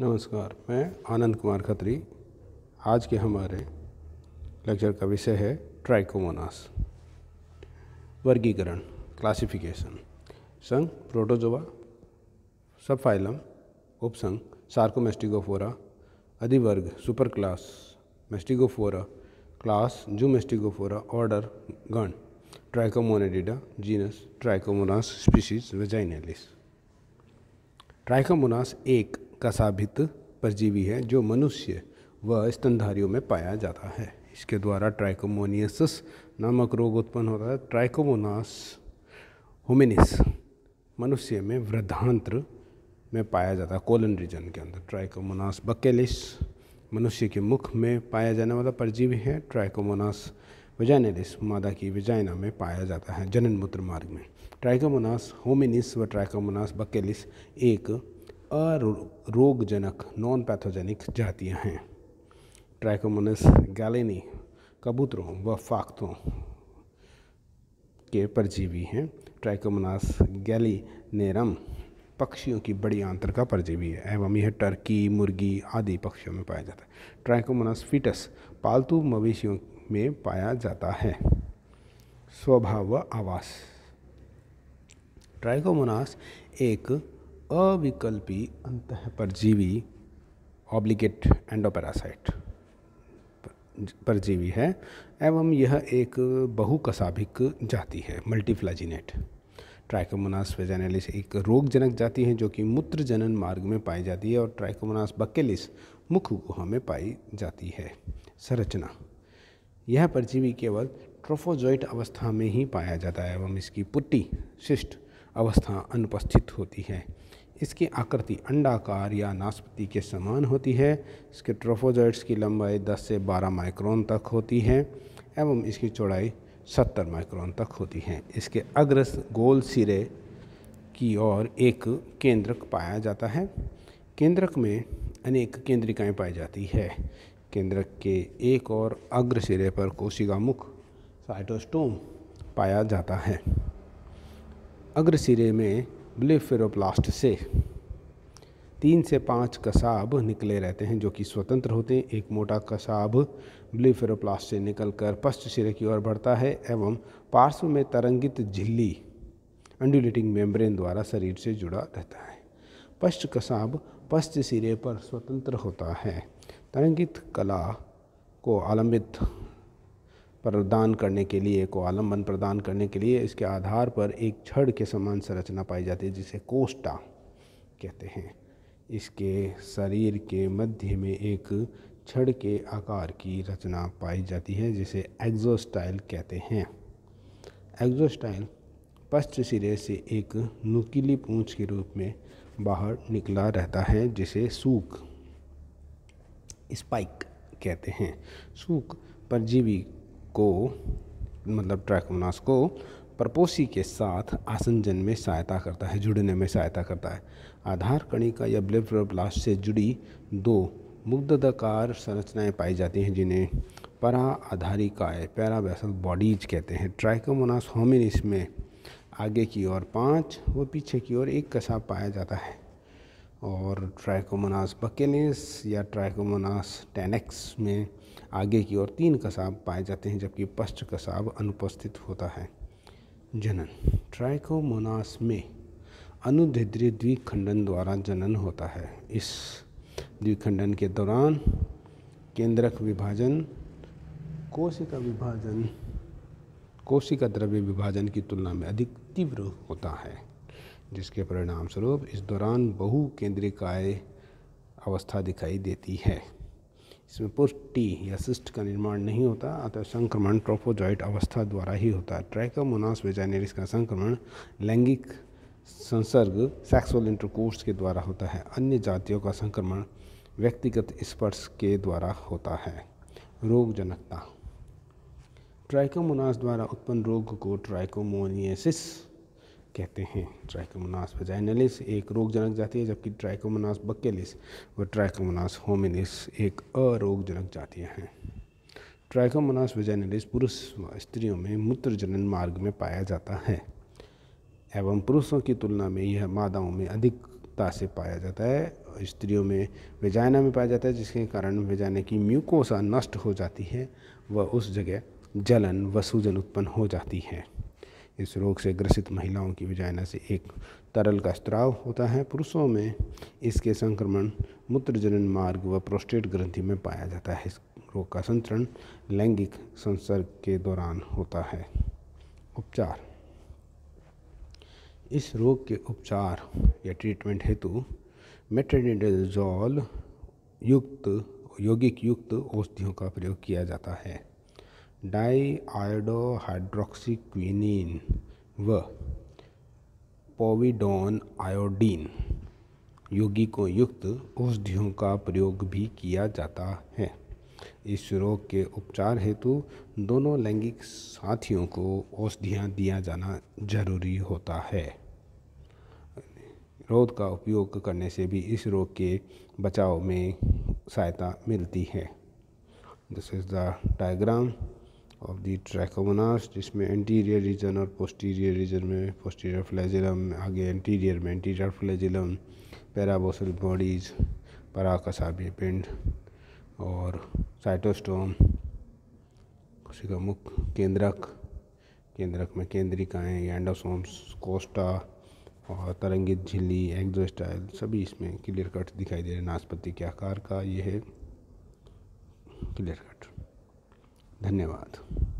नमस्कार मैं आनंद कुमार खत्री आज के हमारे लेक्चर का विषय है ट्राइकोमोनास वर्गीकरण क्लासिफिकेशन संघ प्रोटोजोवा सबफाइलम उपसंग सार्कोमेस्टिगोफोरा अधिवर्ग super class Mastigophora class Zoomastigophora order गण Trichomonadida genus Trichomonas species vaginalis Trichomonas एक कसाभित परजीवी है जो मनुष्य व स्तनधारियों में पाया जाता है इसके द्वारा ट्राइकोमोनियसस नामक रोग उत्पन्न होता है ट्राइकोमोनास होमिनिस मनुष्य में वृद्धांत्र में पाया जाता है कोलन रीजन के अंदर ट्राइकोमोनास बकेलिस मनुष्य के मुख में पाया जाने वाला परजीवी है ट्राइकोमोनास विजाइनलिस मादा की विजाइना में पाया जाता है जनन मूत्र मार्ग में ट्राइकोमोनास होमिनिस व ट्राइकोमोनास बकेलिस एक अरोगजनक नॉन पैथोजेनिक जातियाँ हैं ट्राइकोमोनस गैलेनी कबूतरों व फाख्तों के परजीवी हैं ट्राइकोमोनास नेरम पक्षियों की बड़ी आंतर का परजीवी है एवं यह टर्की मुर्गी आदि पक्षियों में पाया जाता है ट्राइकोमोनास फिटस पालतू मवेशियों में पाया जाता है स्वभाव व आवास ट्राइकोमोनास एक अविकल्पी अंत परजीवी ऑब्लिगेट एंडोपैरासाइट परजीवी है एवं यह एक बहुकसाभिक जाति है मल्टीफ्लाजिनेट ट्राइकोमोनास वेजेनेलिस एक रोगजनक जाति है जो कि मूत्र जनन मार्ग में पाई जाती है और ट्राइकोमोनास बकेलिस मुख्य गुहा में पाई जाती है संरचना यह परजीवी केवल ट्रोफोजोइट अवस्था में ही पाया जाता है एवं इसकी पुट्टी शिष्ट अवस्था अनुपस्थित होती है इसकी आकृति अंडाकार या नाशपति के समान होती है इसके ट्रोफोजाइट्स की लंबाई 10 से 12 माइक्रोन तक होती है एवं इसकी चौड़ाई 70 माइक्रोन तक होती है इसके अग्रस गोल सिरे की ओर एक केंद्रक पाया जाता है केंद्रक में अनेक केंद्रिकाएं पाई जाती है केंद्रक के एक और अग्र सिरे पर कोशिका मुख साइटोस्टोम पाया जाता है अग्र सिरे में ब्लेफेरोप्लास्ट से तीन से पाँच कसाब निकले रहते हैं जो कि स्वतंत्र होते हैं एक मोटा कसाब ब्लेफेरोप्लास्ट से निकलकर पश्च सिरे की ओर बढ़ता है एवं पार्श्व में तरंगित झिल्ली अंडुलेटिंग मेम्ब्रेन द्वारा शरीर से जुड़ा रहता है पश्च कसाब पश्च सिरे पर स्वतंत्र होता है तरंगित कला को आलंबित प्रदान करने के लिए को आलम्बन प्रदान करने के लिए इसके आधार पर एक छड़ के समान संरचना पाई जाती है जिसे कोष्टा कहते हैं इसके शरीर के मध्य में एक छड़ के आकार की रचना पाई जाती है जिसे एग्जोस्टाइल कहते हैं एग्जोस्टाइल पश्च सिरे से एक नुकीली पूंछ के रूप में बाहर निकला रहता है जिसे सूख स्पाइक कहते हैं सूख परजीवी को मतलब ट्रैकोनास को प्रपोसी के साथ आसंजन में सहायता करता है जुड़ने में सहायता करता है आधार कणिका या ब्लेब्रोब्लास्ट से जुड़ी दो मुग्धकार संरचनाएं पाई जाती हैं जिन्हें परा आधारिकाएँ पैराबैसल बॉडीज कहते हैं ट्राइकोमोनास होमिनिस में आगे की ओर पाँच व पीछे की ओर एक कसा पाया जाता है और ट्राइकोमोनास बकेलेस या ट्राइकोमोनास टेनेक्स में आगे की ओर तीन कसाब पाए जाते हैं जबकि पश्च कसाब अनुपस्थित होता है जनन ट्राइकोमोनास में अनुधिद्रीय द्विखंडन द्वारा जनन होता है इस द्विखंडन के दौरान केंद्रक विभाजन कोशिका विभाजन कोशिका द्रव्य विभाजन की तुलना में अधिक तीव्र होता है जिसके परिणाम स्वरूप इस दौरान बहु केंद्रीय काय अवस्था दिखाई देती है इसमें पुष्टि या सिस्ट का निर्माण नहीं होता अतः संक्रमण ट्रोफोजॉइट अवस्था द्वारा ही होता है ट्रैकोमोनास वेजाइनेरिस का संक्रमण लैंगिक संसर्ग सेक्सुअल इंटरकोर्स के द्वारा होता है अन्य जातियों का संक्रमण व्यक्तिगत स्पर्श के द्वारा होता है रोगजनकता ट्राइकोमोनास द्वारा उत्पन्न रोग को ट्राइकोमोनियसिस कहते हैं ट्राइकोमोनास वेजाइनलिस एक रोगजनक जाति है जबकि ट्राइकोमोनास बकेलिस व ट्राइकोमोनास होमिनिस एक अरोगजनक जातियाँ हैं ट्राइकोमोनास वेजाइनलिस पुरुष व स्त्रियों में मूत्र जनन मार्ग में पाया जाता है एवं पुरुषों की तुलना में यह मादाओं में अधिकता से पाया जाता है स्त्रियों में वेजाइना में पाया जाता है जिसके कारण वेजाइना की म्यूकोसा नष्ट हो जाती है व उस जगह जलन व सूजन उत्पन्न हो जाती है इस रोग से ग्रसित महिलाओं की वजाइना से एक तरल का स्त्राव होता है पुरुषों में इसके संक्रमण मूत्रजनन मार्ग व प्रोस्टेट ग्रंथि में पाया जाता है इस रोग का संचरण लैंगिक संसर्ग के दौरान होता है उपचार इस रोग के उपचार या ट्रीटमेंट हेतु मेट्रेनिडजॉल युक्त यौगिक युक्त औषधियों का प्रयोग किया जाता है डाइआयोडोहाइड्रोक्सीक्विनीन व पोविडोन आयोडीन यौगिकों युक्त औषधियों का प्रयोग भी किया जाता है इस रोग के उपचार हेतु दोनों लैंगिक साथियों को औषधियाँ दिया जाना जरूरी होता है रोध का उपयोग करने से भी इस रोग के बचाव में सहायता मिलती है this is the diagram of the Trichomonas जिसमें एंटीरियर रीजन और पोस्टीरियर रीजन में पोस्टीरियर फ्लैजिलम आगे एंटीरियर में एंटीरियर फ्लैजिलम पैराबोसल बॉडीज़ पराकसाबी पिंड और साइटोस्टोम उसी का मुख्य केंद्रक केंद्रक में केंद्रिकाएँ एंडोसोम्स कोस्टा और तरंगित झिल्ली एग्जोस्टाइल सभी इसमें क्लियर कट दिखाई दे रहे हैं नाशपति के आकार का ये है क्लियर कट धन्यवाद